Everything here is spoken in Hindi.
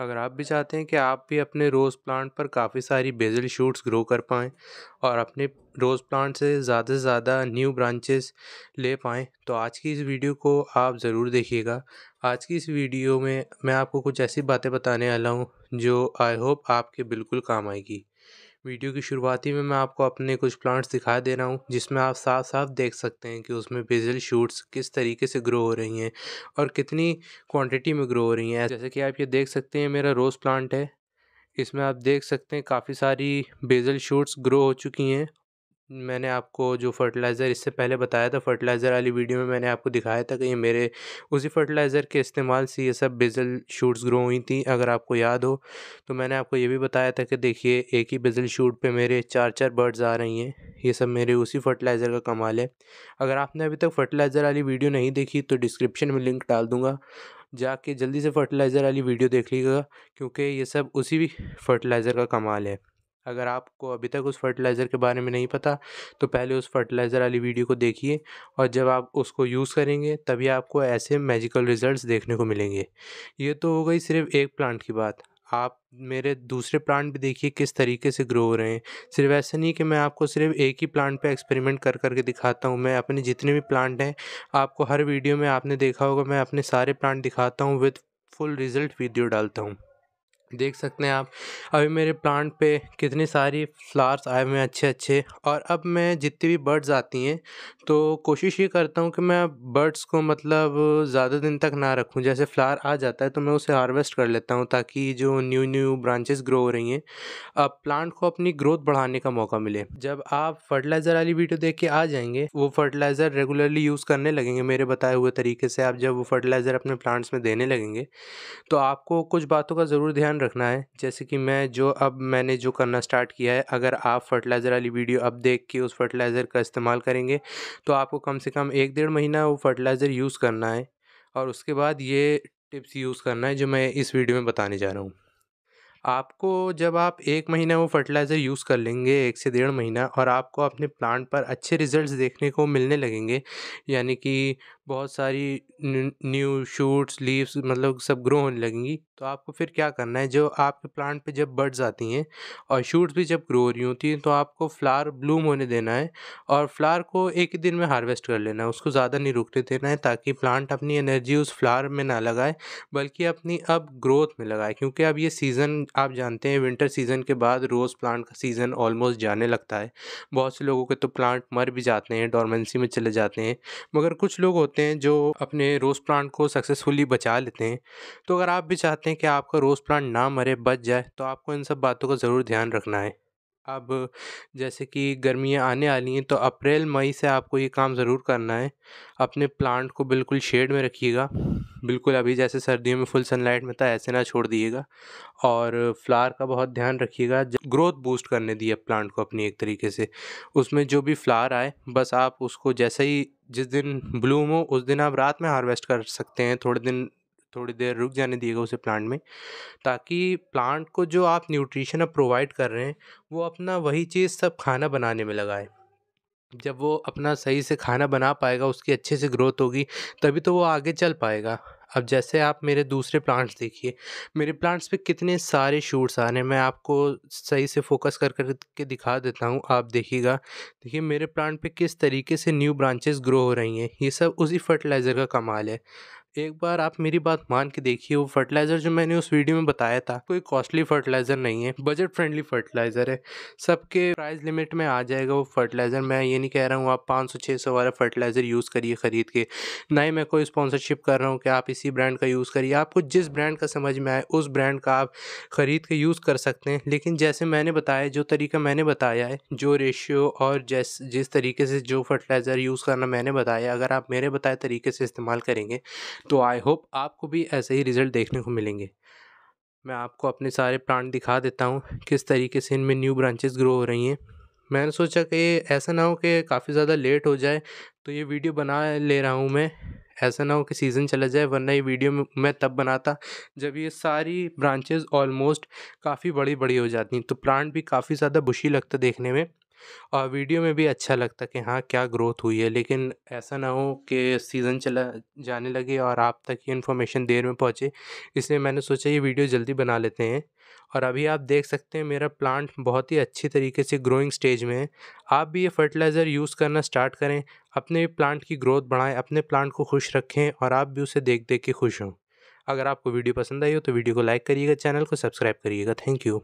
अगर आप भी चाहते हैं कि आप भी अपने रोज़ प्लांट पर काफ़ी सारी बेजल शूट्स ग्रो कर पाएँ और अपने रोज़ प्लांट से ज़्यादा से ज़्यादा न्यू ब्रांचेस ले पाएँ तो आज की इस वीडियो को आप ज़रूर देखिएगा आज की इस वीडियो में मैं आपको कुछ ऐसी बातें बताने वाला हूँ जो आई होप आपके बिल्कुल काम आएगी वीडियो की शुरुआती में मैं आपको अपने कुछ प्लांट्स दिखा दे रहा हूँ जिसमें आप साफ साफ देख सकते हैं कि उसमें बेजल शूट्स किस तरीके से ग्रो हो रही हैं और कितनी क्वांटिटी में ग्रो हो रही हैं जैसे कि आप ये देख सकते हैं मेरा रोज़ प्लांट है इसमें आप देख सकते हैं काफ़ी सारी बेजल शूट्स ग्रो हो चुकी हैं मैंने आपको जो फ़र्टिलाइज़र इससे पहले बताया था फ़र्टिलाइज़र वाली वीडियो में मैंने आपको दिखाया था कि ये मेरे उसी फ़र्टिलाइज़र के इस्तेमाल से ये सब बेज़ल शूट्स ग्रो हुई थी अगर आपको याद हो तो मैंने आपको ये भी बताया था कि देखिए एक ही बेज़ल शूट पे मेरे चार चार बर्ड्स आ रही हैं ये सब मेरे उसी फ़र्टिलाइज़र का कमाल है अगर आपने अभी तक फ़र्टिलाइज़र वाली वीडियो नहीं देखी तो डिस्क्रिप्शन में लिंक डाल दूँगा जाके जल्दी से फ़र्टिलाइज़र वाली वीडियो देख लीजिएगा क्योंकि ये सब उसी भी फर्टिलाइज़र का कमाल है अगर आपको अभी तक उस फर्टिलाइज़र के बारे में नहीं पता तो पहले उस फर्टिलाइज़र वाली वीडियो को देखिए और जब आप उसको यूज़ करेंगे तभी आपको ऐसे मैजिकल रिजल्ट्स देखने को मिलेंगे ये तो हो गई सिर्फ एक प्लांट की बात आप मेरे दूसरे प्लांट भी देखिए किस तरीके से ग्रो हो रहे हैं सिर्फ ऐसा नहीं कि मैं आपको सिर्फ एक ही प्लांट पे एक्सपेरिमेंट कर करके दिखाता हूँ मैं अपने जितने भी प्लांट हैं आपको हर वीडियो में आपने देखा होगा मैं अपने सारे प्लांट दिखाता हूँ विथ फुल रिज़ल्ट वीडियो डालता हूँ देख सकते हैं आप अभी मेरे प्लांट पे कितने सारी फ्लावर्स आए हुए हैं अच्छे अच्छे और अब मैं जितनी भी बर्ड्स आती हैं तो कोशिश ये करता हूँ कि मैं बर्ड्स को मतलब ज़्यादा दिन तक ना रखूँ जैसे फ्लावर आ जाता है तो मैं उसे हार्वेस्ट कर लेता हूँ ताकि जो न्यू न्यू ब्रांचेस ग्रो हो रही हैं अब प्लांट को अपनी ग्रोथ बढ़ाने का मौका मिले जब आप फर्टिलाइज़र वाली वीडियो देख के आ जाएंगे वो फर्टिलाइज़र रेगुलरली यूज़ करने लगेंगे मेरे बताए हुए तरीके से आप जब वो फर्टिलाइज़र अपने प्लांट्स में देने लगेंगे तो आपको कुछ बातों का ज़रूर ध्यान रखना है जैसे कि मैं जो अब मैंने जो करना स्टार्ट किया है अगर आप फर्टिलाइज़र वाली वीडियो अब देख के उस फर्टिलाइज़र का इस्तेमाल करेंगे तो आपको कम से कम एक डेढ़ महीना वो फर्टिलाइज़र यूज़ करना है और उसके बाद ये टिप्स यूज़ करना है जो मैं इस वीडियो में बताने जा रहा हूँ आपको जब आप एक महीना वो फर्टिलाइज़र यूज़ कर लेंगे एक से डेढ़ महीना और आपको अपने प्लांट पर अच्छे रिजल्ट्स देखने को मिलने लगेंगे यानी कि बहुत सारी न्यू शूट्स लीव्स मतलब सब ग्रो होने लगेंगी तो आपको फिर क्या करना है जो आपके प्लांट पे जब बर्ड्स आती हैं और शूट्स भी जब ग्रो हो रही होती हैं तो आपको फ्लावर ब्लूम होने देना है और फ्लावर को एक ही दिन में हार्वेस्ट कर लेना है उसको ज़्यादा नहीं रुकने देना है ताकि प्लांट अपनी एनर्जी उस फ्लावर में ना लगाए बल्कि अपनी अब ग्रोथ में लगाए क्योंकि अब ये सीज़न आप जानते हैं विंटर सीज़न के बाद रोज़ प्लांट का सीज़न ऑलमोस्ट जाने लगता है बहुत से लोगों के तो प्लांट मर भी जाते हैं डॉर्मेंसी में चले जाते हैं मगर कुछ लोग होते हैं जो अपने रोज़ प्लांट को सक्सेसफुली बचा लेते हैं तो अगर आप भी चाहते हैं कि आपका रोज़ प्लांट ना मरे बच जाए तो आपको इन सब बातों का ज़रूर ध्यान रखना है अब जैसे कि गर्मियाँ आने वाली हैं तो अप्रैल मई से आपको ये काम ज़रूर करना है अपने प्लांट को बिल्कुल शेड में रखिएगा बिल्कुल अभी जैसे सर्दियों में फुल सनलाइट में था ऐसे ना छोड़ दिएगा और फ्लावर का बहुत ध्यान रखिएगा ग्रोथ बूस्ट करने दिए प्लांट को अपनी एक तरीके से उसमें जो भी फ्लावर आए बस आप उसको जैसे ही जिस दिन ब्लूम हो उस दिन आप रात में हार्वेस्ट कर सकते हैं थोड़े दिन थोड़ी देर रुक जाने दिएगा उसे प्लांट में ताकि प्लांट को जो आप न्यूट्रिशन अब प्रोवाइड कर रहे हैं वो अपना वही चीज़ सब खाना बनाने में लगाए जब वो अपना सही से खाना बना पाएगा उसकी अच्छे से ग्रोथ होगी तभी तो वो आगे चल पाएगा अब जैसे आप मेरे दूसरे प्लांट्स देखिए मेरे प्लांट्स पे कितने सारे शूट्स आ रहे हैं मैं आपको सही से फोकस कर कर के दिखा देता हूँ आप देखिएगा देखिए मेरे प्लांट पे किस तरीके से न्यू ब्रांचेस ग्रो हो रही हैं ये सब उसी फर्टिलाइज़र का कमाल है एक बार आप मेरी बात मान के देखिए वो फर्टिलाइज़र जो मैंने उस वीडियो में बताया था कोई कॉस्टली फर्टिलाइज़र नहीं है बजट फ्रेंडली फर्टिलाइज़र है सबके प्राइस लिमिट में आ जाएगा वो फर्टिलाइज़र मैं ये नहीं कह रहा हूँ आप पाँच सौ छः सौ वाला फर्टिलाइज़र यूज़ करिए ख़रीद के ना ही मैं कोई स्पॉन्सरशिप कर रहा हूँ कि आप इसी ब्रांड का यूज़ करिए आपको जिस ब्रांड का समझ में आए उस ब्रांड का आप ख़रीद के यूज़ कर सकते हैं लेकिन जैसे मैंने बताया जो तरीका मैंने बताया है जो रेशियो और जैस जिस तरीके से जो फर्टिलाइज़र यूज़ करना मैंने बताया अगर आप मेरे बताए तरीके से इस्तेमाल करेंगे तो आई होप आपको भी ऐसे ही रिज़ल्ट देखने को मिलेंगे मैं आपको अपने सारे प्लांट दिखा देता हूँ किस तरीके से इनमें न्यू ब्रांचेस ग्रो हो रही हैं मैंने सोचा कि ऐसा ना हो कि काफ़ी ज़्यादा लेट हो जाए तो ये वीडियो बना ले रहा हूँ मैं ऐसा ना हो कि सीज़न चला जाए वरना ये वीडियो मैं तब बनाता जब ये सारी ब्रांचेस ऑलमोस्ट काफ़ी बड़ी बड़ी हो जाती तो प्लांट भी काफ़ी ज़्यादा बुशी लगता देखने में और वीडियो में भी अच्छा लगता कि हाँ क्या ग्रोथ हुई है लेकिन ऐसा ना हो कि सीज़न चला जाने लगे और आप तक ये इन्फॉर्मेशन देर में पहुँचे इसलिए मैंने सोचा ये वीडियो जल्दी बना लेते हैं और अभी आप देख सकते हैं मेरा प्लांट बहुत ही अच्छी तरीके से ग्रोइंग स्टेज में है आप भी ये फर्टिलाइज़र यूज़ करना स्टार्ट करें अपने प्लांट की ग्रोथ बढ़ाएं अपने प्लांट को खुश रखें और आप भी उसे देख देख के खुश हों अगर आपको वीडियो पसंद आई हो तो वीडियो को लाइक करिएगा चैनल को सब्सक्राइब करिएगा थैंक यू